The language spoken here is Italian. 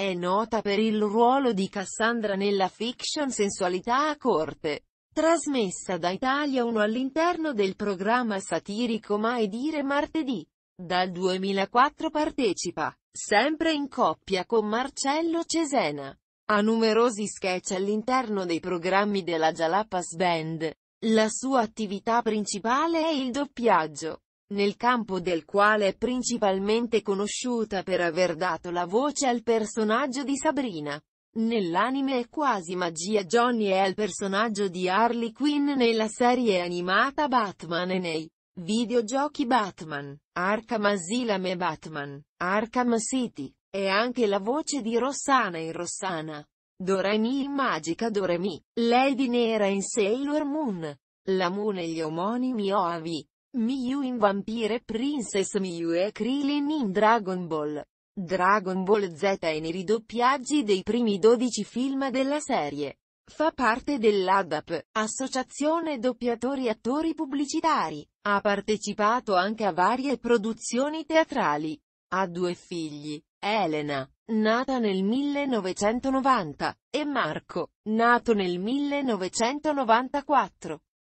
È nota per il ruolo di Cassandra nella fiction Sensualità a corte, trasmessa da Italia 1 all'interno del programma satirico Mai dire martedì. Dal 2004 partecipa, sempre in coppia con Marcello Cesena, a numerosi sketch all'interno dei programmi della Jalapas Band. La sua attività principale è il doppiaggio nel campo del quale è principalmente conosciuta per aver dato la voce al personaggio di Sabrina. Nell'anime è quasi magia Johnny è il personaggio di Harley Quinn nella serie animata Batman e nei videogiochi Batman, Arkham Asylum e Batman, Arkham City, e anche la voce di Rossana in Rossana. Doremi in Magica Doremi, Lady Nera in Sailor Moon, la Moon e gli omonimi OAV, Miyu in Vampire Princess Miyu e Krillin in Dragon Ball. Dragon Ball Z è nei ridoppiaggi dei primi 12 film della serie. Fa parte dell'ADAP, Associazione Doppiatori Attori Pubblicitari. Ha partecipato anche a varie produzioni teatrali. Ha due figli, Elena, nata nel 1990, e Marco, nato nel 1994.